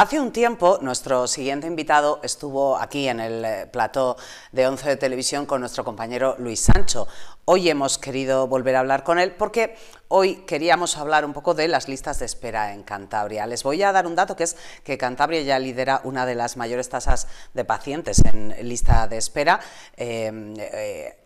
Hace un tiempo, nuestro siguiente invitado estuvo aquí en el eh, plató de Once de televisión con nuestro compañero Luis Sancho. Hoy hemos querido volver a hablar con él porque hoy queríamos hablar un poco de las listas de espera en Cantabria. Les voy a dar un dato que es que Cantabria ya lidera una de las mayores tasas de pacientes en lista de espera. Eh, eh,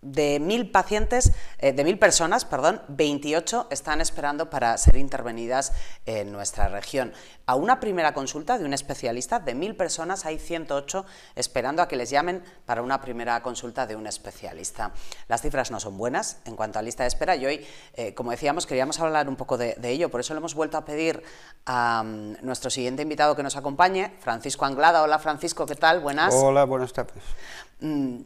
de mil pacientes, eh, de mil personas, perdón, 28 están esperando para ser intervenidas en nuestra región. A una primera consulta de un especialista, de mil personas hay 108 esperando a que les llamen para una primera consulta de un especialista. Las cifras no son buenas en cuanto a lista de espera y hoy, eh, como decíamos, queríamos hablar un poco de, ello, por eso le hemos vuelto a pedir a mm, nuestro siguiente invitado que nos acompañe, Francisco Anglada. Hola Francisco, ¿qué tal? Buenas. Hola, buenas tardes. Mm,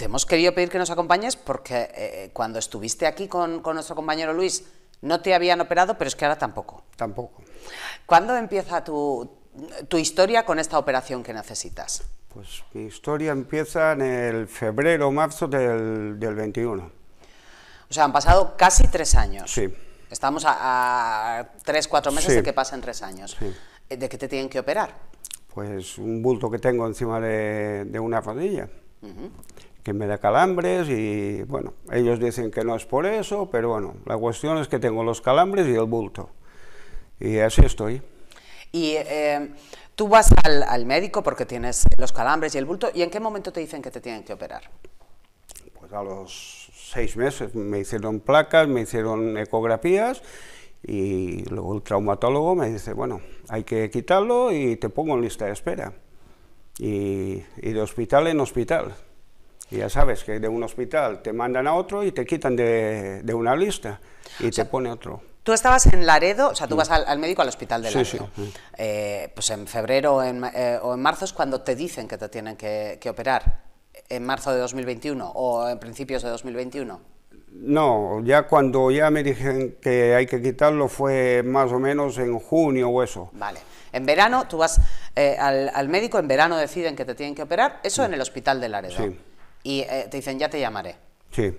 te hemos querido pedir que nos acompañes porque eh, cuando estuviste aquí con, nuestro compañero Luis no te habían operado, pero es que ahora tampoco. Tampoco. ¿Cuándo empieza tu, historia con esta operación que necesitas? Pues mi historia empieza en el febrero o marzo del, 21. O sea, han pasado casi tres años. Sí. Estamos a, tres, cuatro meses de que pasen tres años. Eh, ¿De qué te tienen que operar? Pues un bulto que tengo encima de, una rodilla que me da calambres y bueno, ellos dicen que no es por eso, pero bueno, la cuestión es que tengo los calambres y el bulto. Y así estoy. Y em, tú vas al, médico porque tienes los calambres y el bulto, ¿y en qué momento te dicen que te tienen que operar? Pues a los seis meses me hicieron placas, me hicieron ecografías y luego el traumatólogo me dice, bueno, hay que quitarlo y te pongo en lista de espera. y, y de hospital en hospital ya sabes que de un hospital te mandan a otro y te quitan de, una lista y te pone otro. Tú estabas en Laredo, o sea, tú mm. vas al, médico al hospital de Laredo. Sí, sí. Mm. Eh, pues en febrero eh, o en marzo es cuando te dicen que te tienen que, operar, en marzo de 2021 o en principios de 2021. No, ya cuando ya me dijeron que hay que quitarlo fue más o menos en junio o eso. Vale. En verano, tú vas eh, al, al, médico, en verano deciden que te tienen que operar, eso en el hospital de Laredo. Sí. Y eh, te dicen, ya te llamaré. Sí.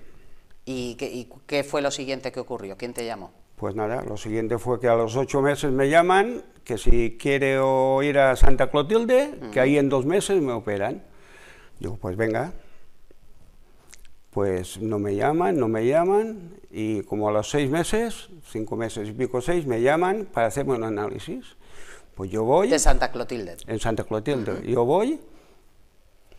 ¿Y qué, qué fue lo siguiente que ocurrió? ¿Quién te llamó? Pues nada, lo siguiente fue que a los ocho meses me llaman, que si quiero ir a Santa Clotilde, que ahí en dos meses me operan. Digo, pues venga. Pues no me llaman, no me llaman, y como a los seis meses, cinco meses y pico, seis, me llaman para hacerme un análisis. Pues yo voy. De Santa Clotilde. En Santa Clotilde. Yo voy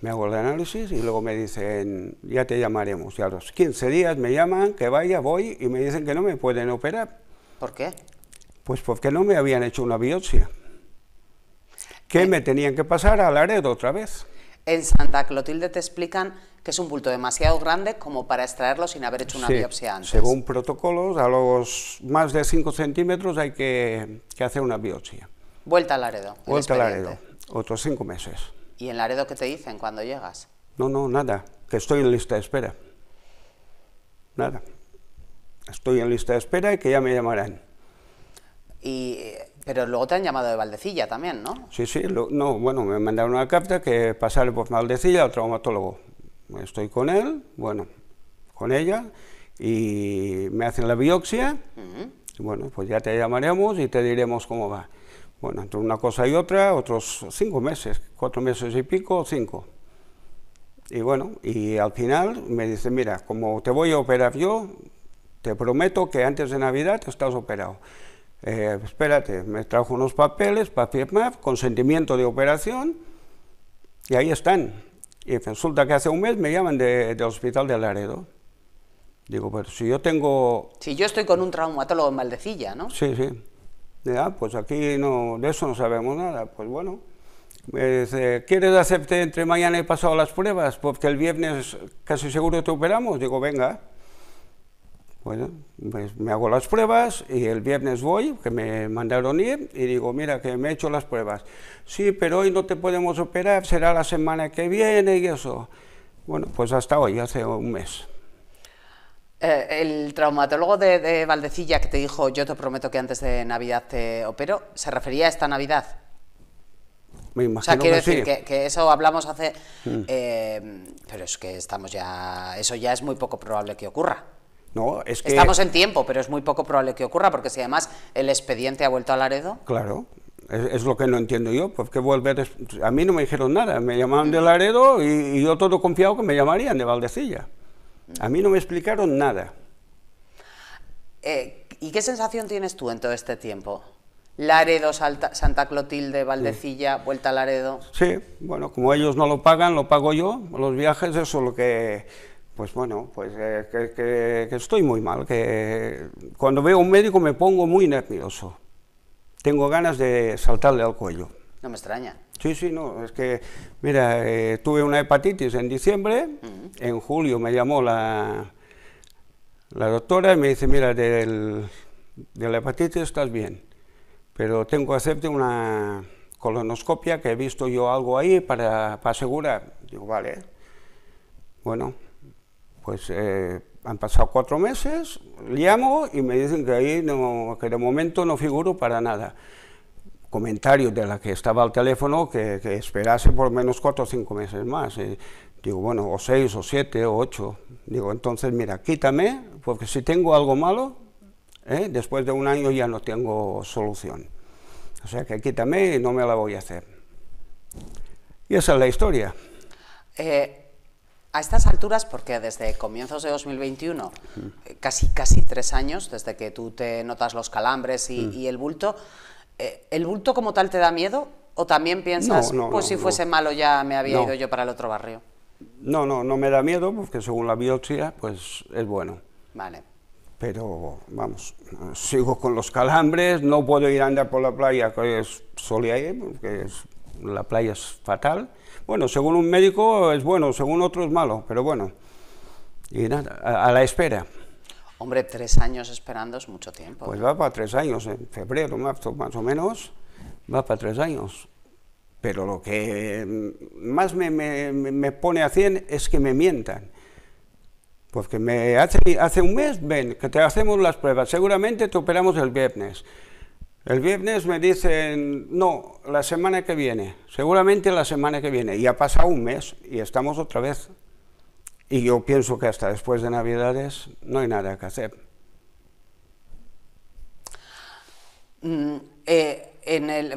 me hago el análisis y luego me dicen, ya te llamaremos. Y a los 15 días me llaman, que vaya, voy y me dicen que no me pueden operar. ¿Por qué? Pues porque no me habían hecho una biopsia. Que eh. me tenían que pasar al Laredo otra vez. En Santa Clotilde te explican que es un bulto demasiado grande como para extraerlo sin haber hecho una biopsia antes. Según protocolos, a los más de 5 centímetros hay que, hacer una biopsia. Vuelta al Laredo. Vuelta al Laredo, otros 5 meses. ¿Y en Laredo qué te dicen cuando llegas? No, no, nada, que estoy en lista de espera. Nada. Estoy en lista de espera y que ya me llamarán. Y, pero luego te han llamado de Valdecilla también, ¿no? Sí, sí, no, bueno, me mandaron una carta que pasaré por Valdecilla al traumatólogo. Estoy con él, bueno, con ella, y me hacen la biopsia. bueno, pues ya te llamaremos y te diremos cómo va. Bueno, entre una cosa y otra, otros cinco meses, cuatro meses y pico, cinco. Y bueno, y al final me dicen, mira, como te voy a operar yo, te prometo que antes de Navidad estás operado. Eh, espérate, me trajo unos papeles para consentimiento de operación, y ahí están. Y resulta que hace un mes me llaman del de hospital de Laredo. Digo, pero si yo tengo... Si yo estoy con un traumatólogo en Maldecilla, ¿no? Sí, sí. Ah, pues aquí no, de eso no sabemos nada. Pues bueno, pues, eh, ¿quieres hacerte entre mañana y pasado las pruebas? Porque el viernes casi seguro te operamos. Digo, venga. Bueno, pues me hago las pruebas y el viernes voy, que me mandaron ir, y digo, mira, que me he hecho las pruebas. Sí, pero hoy no te podemos operar, será la semana que viene y eso. Bueno, pues hasta hoy, hace un mes. Eh, el traumatólogo de, Valdecilla que te dijo, yo te prometo que antes de Navidad te opero, ¿se refería a esta Navidad? Me o sea, quiero decir que, eso hablamos hace... Mm. Eh, pero es que estamos ya... Eso ya es muy poco probable que ocurra. No, Estamos en tiempo, pero es muy poco probable que ocurra, porque si además el expediente ha vuelto a Laredo... Claro, es, lo que no entiendo yo, porque pues, volver... A mí no me dijeron nada, me llamaban de mm. Laredo y yo todo confiado que me llamarían de Valdecilla. A mí no me explicaron nada. Eh, ¿Y qué sensación tienes tú en todo este tiempo? Laredo, Santa Clotilde, Valdecilla, Vuelta a Laredo. Sí, bueno, como ellos no lo pagan, lo pago yo. Los viajes, eso es lo que. Pues bueno, pues eh, que, estoy muy mal. Que cuando veo a un médico me pongo muy nervioso. Tengo ganas de saltarle al cuello. No me extraña. Sí, sí, no, es que, mira, eh, tuve una hepatitis en diciembre, en julio me llamó la, la doctora y me dice, mira, del, de la hepatitis estás bien, pero tengo que una colonoscopia que he visto yo algo ahí para, para asegurar. Digo, vale. Bueno, pues eh, han pasado cuatro meses, llamo y me dicen que ahí no, que de momento no figuro para nada comentario de la que estaba al teléfono que, esperase por menos cuatro o cinco meses más. digo, bueno, o seis, o siete, o ocho. Digo, entonces, mira, quítame, porque si tengo algo malo, ¿eh? después de un año ya no tengo solución. O sea que quítame y no me la voy a hacer. Y esa es la historia. Eh, a estas alturas, porque desde comienzos de 2021, eh, casi, casi tres años, desde que tú te notas los calambres y, mm. y el bulto, eh, ¿el bulto como tal te da miedo? ¿O también piensas, pues si fuese malo ya me había ido yo para el otro barrio? No, no, no me da miedo porque según la biopsia, pues es bueno. Vale. Pero vamos, sigo con los calambres, no puedo ir a andar por la playa que es, solía ir, porque la playa es fatal. Bueno, según un médico es bueno, según otro es malo, pero bueno. Y nada, a la espera. Hombre, tres años esperando es mucho tiempo. Pues va para tres años, en febrero, más o menos, va para tres años. Pero lo que más me, pone a 100 es que me mientan. Porque me hace, hace un mes, ven, que te hacemos las pruebas, seguramente te operamos el viernes. El viernes me dicen, no, la semana que viene, seguramente la semana que viene. Y ha pasado un mes y estamos otra vez y yo pienso que hasta después de Navidades no hay nada que hacer. Mm, eh, en el,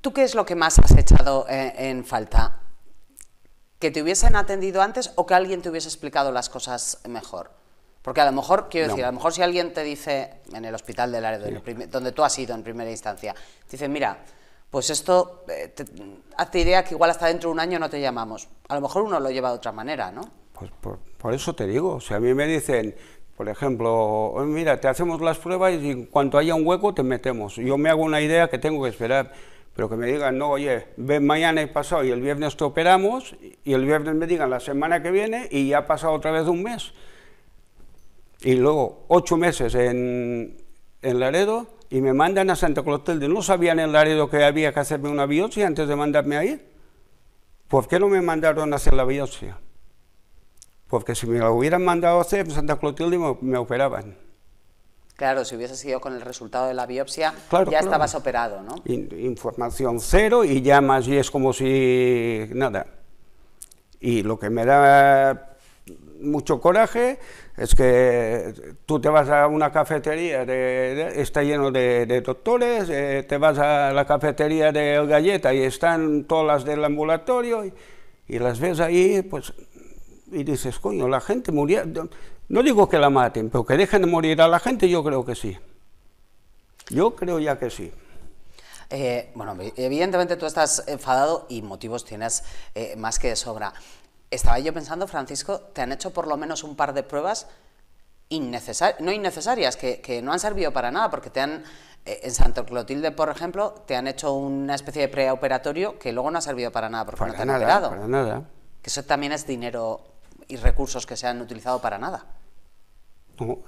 ¿Tú qué es lo que más has echado eh, en, falta? ¿Que te hubiesen atendido antes o que alguien te hubiese explicado las cosas mejor? Porque a lo mejor, quiero decir, a lo mejor si alguien te dice en el hospital del área donde tú has ido en primera instancia, te dice, mira, pues esto eh, hace idea que igual hasta dentro de un año no te llamamos. A lo mejor uno lo lleva de otra manera, ¿no? Pues por, eso te digo, si a mí me dicen, por ejemplo, mira, te hacemos las pruebas y en cuanto haya un hueco te metemos. Yo me hago una idea que tengo que esperar, pero que me digan, no, oye, ven mañana y pasado y el viernes te operamos y el viernes me digan la semana que viene y ya ha pasado otra vez un mes. Y luego ocho meses en, en Laredo y me mandan a Santa Clotilde, de No sabían el área de que había que hacerme una biopsia antes de mandarme ahí. ¿Por qué no me mandaron a hacer la biopsia? Porque si me la hubieran mandado a hacer en Santa Clotilde me, operaban. Claro, si hubiese sido con el resultado de la biopsia, ya estabas operado, ¿no? información cero y ya más y es como si nada. Y lo que me da mucho coraje, es que tú te vas a una cafetería, está lleno de, doctores, eh, te vas a la cafetería de Galleta y están todas las del ambulatorio y, las ves ahí, pues, y dices, coño, la gente murió. No digo que la maten, pero que dejen de morir a la gente, yo creo que sí. Yo creo ya que sí. Eh, bueno, evidentemente tú estás enfadado y motivos tienes eh, más que de sobra estaba yo pensando, Francisco, te han hecho por lo menos un par de pruebas innecesarias, no innecesarias, que, no han servido para nada, porque te han, eh, en Santo Clotilde, por ejemplo, te han hecho una especie de preoperatorio que luego no ha servido para nada, porque no te han nada, operado. Para nada. Que eso también es dinero y recursos que se han utilizado para nada.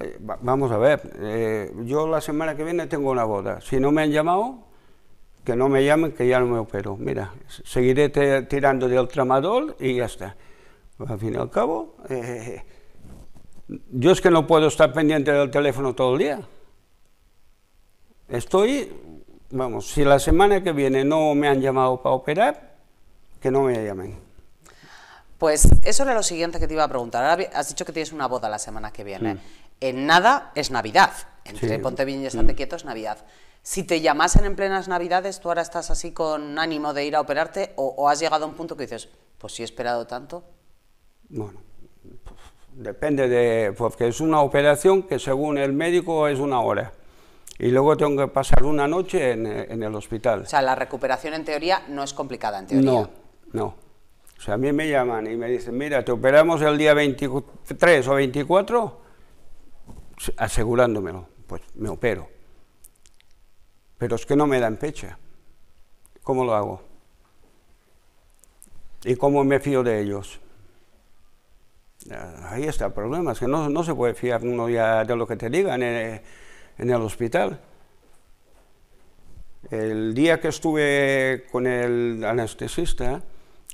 Eh, vamos a ver, eh, yo la semana que viene tengo una boda. Si no me han llamado, que no me llamen, que ya no me opero. Mira, seguiré tirando de tramadol y ya está al fin y al cabo, eh, yo es que no puedo estar pendiente del teléfono todo el día. Estoy, vamos, si la semana que viene no me han llamado para operar, que no me llamen. Pues eso era lo siguiente que te iba a preguntar. has dicho que tienes una boda la semana que viene. En nada es Navidad. Entre ponte bien y mm. estate quieto es Navidad. Si te llamasen en plenas Navidades, ¿tú ahora estás así con ánimo de ir a operarte o, o has llegado a un punto que dices, pues si he esperado tanto, bueno, depende de, porque es una operación que según el médico es una hora. Y luego tengo que pasar una noche en, en el hospital. O sea, la recuperación en teoría no es complicada en teoría. No, no. O sea, a mí me llaman y me dicen, mira, te operamos el día 23 o 24, asegurándomelo. Pues me opero. Pero es que no me dan fecha. ¿Cómo lo hago? ¿Y cómo me fío de ellos? Ah, ahí está el problema, que no, no se puede fiar uno ya de lo que te digan en, en el hospital. El día que estuve con el anestesista,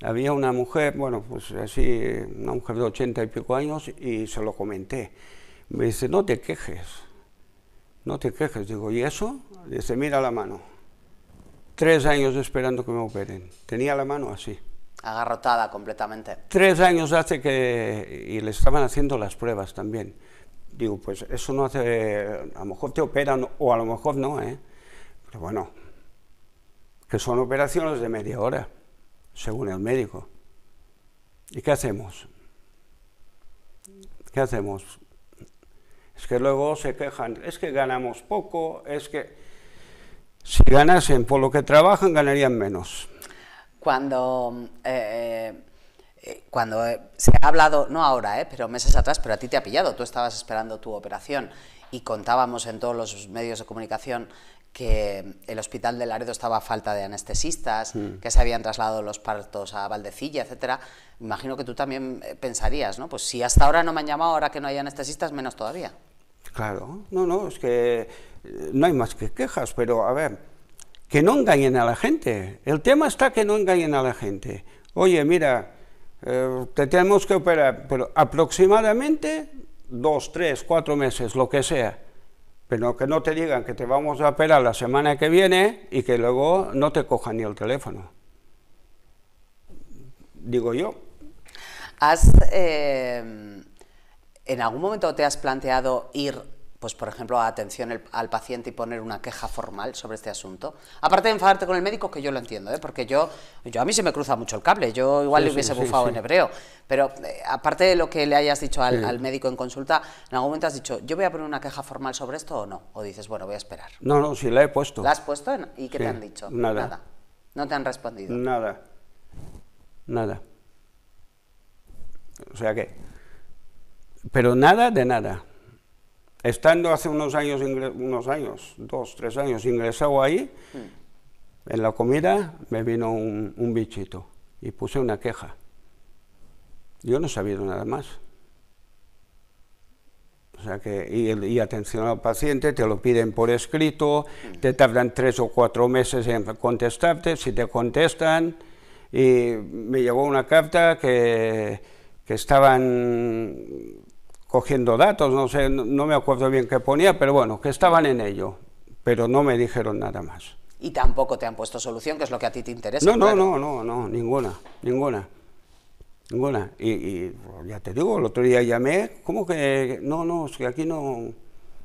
había una mujer, bueno, pues así, una mujer de ochenta y pico años, y se lo comenté. Me dice, no te quejes, no te quejes. Digo, ¿y eso? Dice, mira la mano. Tres años esperando que me operen. Tenía la mano así agarrotada completamente. Tres años hace que, y le estaban haciendo las pruebas también. Digo, pues eso no hace, a lo mejor te operan o a lo mejor no, ¿eh? Pero bueno, que son operaciones de media hora, según el médico. ¿Y qué hacemos? ¿Qué hacemos? Es que luego se quejan, es que ganamos poco, es que si ganasen por lo que trabajan, ganarían menos cuando, mm, eh, eh, cuando eh, se ha hablado, no ahora, pero meses atrás, pero a ti te ha pillado, tú estabas esperando tu operación y contábamos en todos los medios de comunicación que el hospital de Laredo estaba a falta de anestesistas, mm. que se habían trasladado los partos a Valdecilla, etcétera. Imagino que tú también pensarías, ¿no? Pues si hasta ahora no me han llamado, ahora que no hay anestesistas, menos todavía. Claro, no, no, es que no hay más que quejas, pero a ver, que no engañen a la gente. El tema está que no engañen a la gente. Oye, mira, eh, te tenemos que operar, pero aproximadamente dos, tres, cuatro meses, lo que sea. Pero que no te digan que te vamos a operar la semana que viene y que luego no te cojan ni el teléfono. Digo yo. Eh, ¿En algún momento te has planteado ir pues por ejemplo, atención al paciente y poner una queja formal sobre este asunto. Aparte de enfadarte con el médico, que yo lo entiendo, ¿eh? porque yo, yo a mí se me cruza mucho el cable, yo igual le hubiese bufado en hebreo, pero eh, aparte de lo que le hayas dicho al, médico en consulta, en algún momento has dicho, yo voy a poner una queja formal sobre esto o no, o dices, bueno, voy a esperar. No, no, sí, la he puesto. ¿La has puesto y qué te han dicho? Nada. nada. No te han respondido. Nada. Nada. O sea que... Pero nada de nada. Estando hace unos años, unos años, dos, tres años, ingresado ahí, mm. en la comida me vino un, bichito y puse una queja. Yo no sabía nada más. O sea que, y, atención al paciente, te lo piden por escrito, mm. te tardan tres o cuatro meses en contestarte, si te contestan. Y me llegó una carta que estaban cogiendo datos, no sé, no me acuerdo bien qué ponía, pero bueno, que estaban en ello, pero no me dijeron nada más. Y tampoco te han puesto solución, que es lo que a ti te interesa. No, no, no, no, no, ninguna, ninguna, ninguna. Y, ya te digo, el otro día llamé, ¿cómo que no, no, es que aquí no,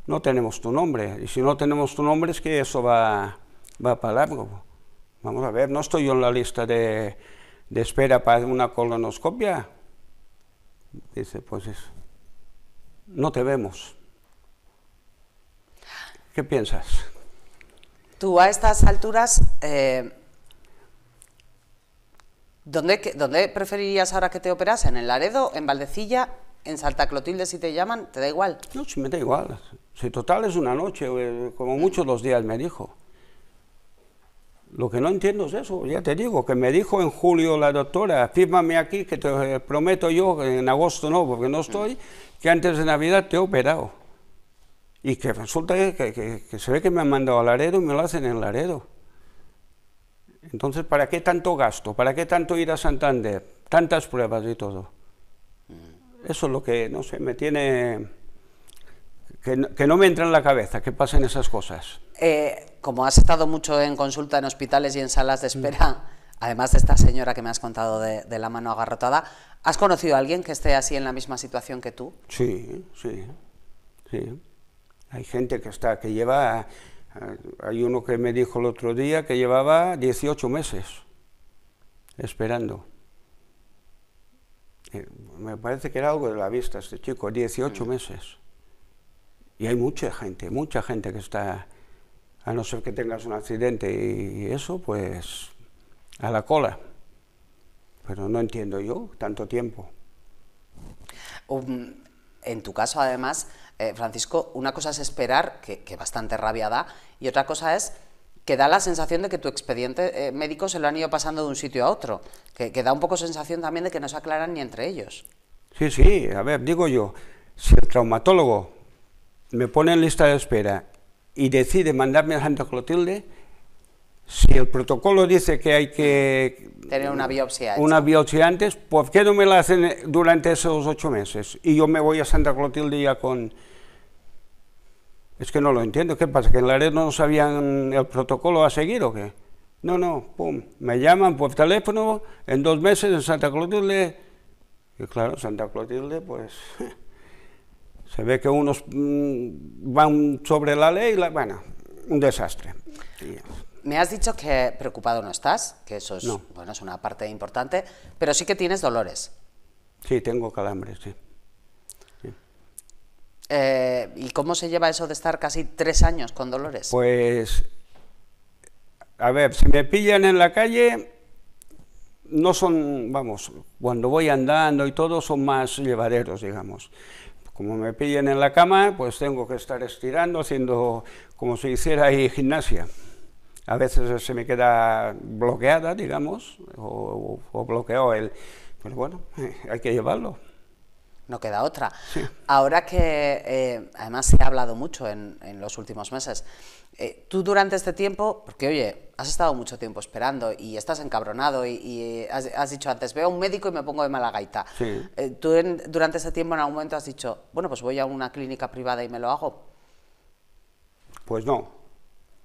no tenemos tu nombre? Y si no tenemos tu nombre es que eso va, va para Vamos a ver, no estoy yo en la lista de, de espera para una colonoscopia. Dice, pues eso no te vemos. ¿Qué piensas? Tú a estas alturas, eh, ¿dónde, preferirías ahora que te operas? ¿En el Laredo, en Valdecilla, en Santa Clotilde si te llaman? ¿Te da igual? No, si me da igual. Si total es una noche, eh, como muchos los días, me dijo. Lo que no entiendo es eso, ya te digo, que me dijo en julio la doctora, fírmame aquí, que te eh, prometo yo, en agosto no, porque no estoy, que antes de Navidad te he operado. Y que resulta que, se ve que me han mandado al Laredo y me lo hacen en Laredo. Entonces, ¿para qué tanto gasto? ¿Para qué tanto ir a Santander? Tantas pruebas y todo. Mm. Eso es lo que, no sé, me tiene que no, me entra en la cabeza, que pasen esas cosas. Eh, como has estado mucho en consulta en hospitales y en salas de espera, mm. además de esta señora que me has contado de, la mano agarrotada, ¿has conocido a alguien que esté así en la misma situación que tú? Sí, sí, sí. Hay gente que está, que lleva, eh, hay uno que me dijo el otro día que llevaba 18 meses esperando eh, me parece que era algo de la vista este chico, 18 mm. meses. Y hay mucha gente, mucha gente que está, a no ser que tengas un accidente y, eso, pues a la cola. Pero no entiendo yo tanto tiempo. Um, en tu caso, además, eh, Francisco, una cosa es esperar, que, bastante rabia da, y otra cosa es que da la sensación de que tu expediente eh, médico se lo han ido pasando de un sitio a otro, que, que da un poco sensación también de que no se aclaran ni entre ellos. Sí, sí, a ver, digo yo, si el traumatólogo me pone en lista de espera y decide mandarme a Santa Clotilde, si el protocolo dice que hay que... Tener una biopsia. Una biopsia antes, ¿por qué no me la hacen durante esos ocho meses? Y yo me voy a Santa Clotilde ya con... Es que no lo entiendo, ¿qué pasa? ¿Que en la red no sabían el protocolo a seguir o qué? No, no, pum, me llaman por teléfono en dos meses en Santa Clotilde. Y claro, Santa Clotilde, pues... Se ve que unos mm, van sobre la ley, la, bueno, un desastre. Me has dicho que preocupado no estás, que eso es, bueno, es una parte importante, pero sí que tienes dolores. Sí, tengo calambres, sí. Eh, ¿Y cómo se lleva eso de estar casi tres años con dolores? Pues, a ver, si me pillan en la calle, no son, vamos, cuando voy andando y todo, son más llevaderos, digamos. Como me pillen en la cama, pues tengo que estar estirando, haciendo como si hiciera ahí gimnasia. A veces se me queda bloqueada, digamos, o, bloqueo el... Pero bueno, hay que llevarlo no queda otra. Ahora que eh, además se ha hablado mucho en, en los últimos meses eh, tú durante este tiempo, porque oye, has estado mucho tiempo esperando y estás encabronado y, has, dicho antes, veo a un médico y me pongo de mala gaita. Eh, tú durante ese tiempo en algún momento has dicho, bueno, pues voy a una clínica privada y me lo hago. Pues no,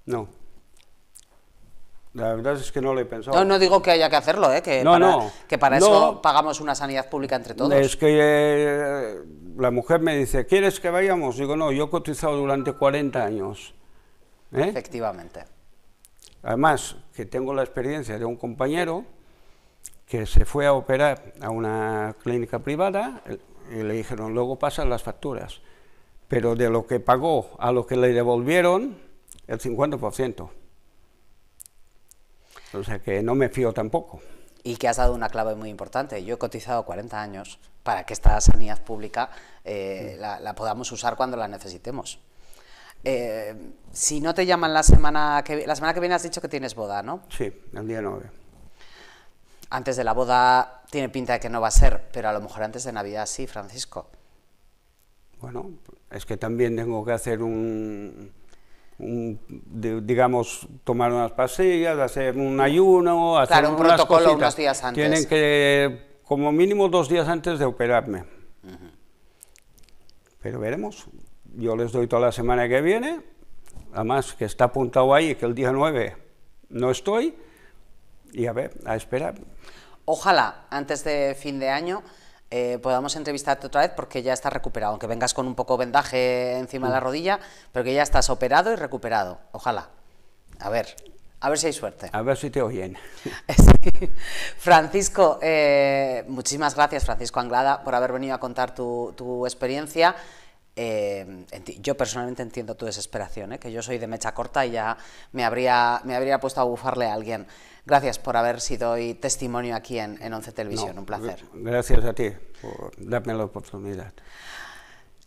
no. La verdad es que no lo he pensado. No, digo que haya que hacerlo, ¿eh? que, para, que para eso pagamos una sanidad pública entre todos. Es que eh, la mujer me dice, ¿quieres que vayamos? Digo, no, yo he cotizado durante 40 años. ¿Eh? Efectivamente. Además, que tengo la experiencia de un compañero que se fue a operar a una clínica privada y le dijeron, luego pasan las facturas, pero de lo que pagó a lo que le devolvieron, el 50%. O sea que no me fío tampoco. Y que has dado una clave muy importante. Yo he cotizado 40 años para que esta sanidad pública eh, la podamos usar cuando la necesitemos si no te llaman la semana que la semana que viene has dicho que tienes boda, ¿no? Sí, el día 9. Antes de la boda tiene pinta de que no va a ser, pero a lo mejor antes de Navidad sí, Francisco. Bueno, es que también tengo que hacer un, digamos, tomar unas pastillas, hacer un ayuno, hacer claro, un protocolo unos días antes. Tienen que, como mínimo, dos días antes de operarme. Pero veremos, yo les doy toda la semana que viene, además que está apuntado ahí que el día 9 no estoy, y a ver, a esperar. Ojalá, antes de fin de año, eh, podamos entrevistarte otra vez porque ya estás recuperado, aunque vengas con un poco de vendaje encima de la rodilla, pero que ya estás operado y recuperado, ojalá. A ver, a ver si hay suerte. A ver si te oyen. Francisco, eh, muchísimas gracias Francisco Anglada por haber venido a contar tu, tu experiencia. Em, yo personalmente entiendo tu desesperación, ¿eh? que yo soy de mecha corta y ya me habría, me habría puesto a bufarle a alguien. Gracias por haber sido hoy testimonio aquí en, Once Televisión, un placer. Gracias a ti por darme la oportunidad.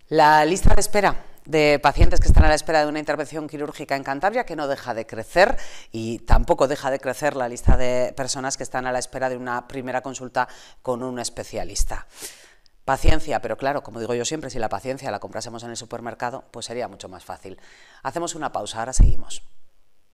La lista de espera de pacientes que están a la espera de una intervención quirúrgica en Cantabria que no deja de crecer y tampoco deja de crecer la lista de personas que están a la espera de una primera consulta con un especialista. Paciencia, pero claro, como digo yo siempre, si la paciencia la comprásemos en el supermercado, pues sería mucho más fácil. Hacemos una pausa, ahora seguimos.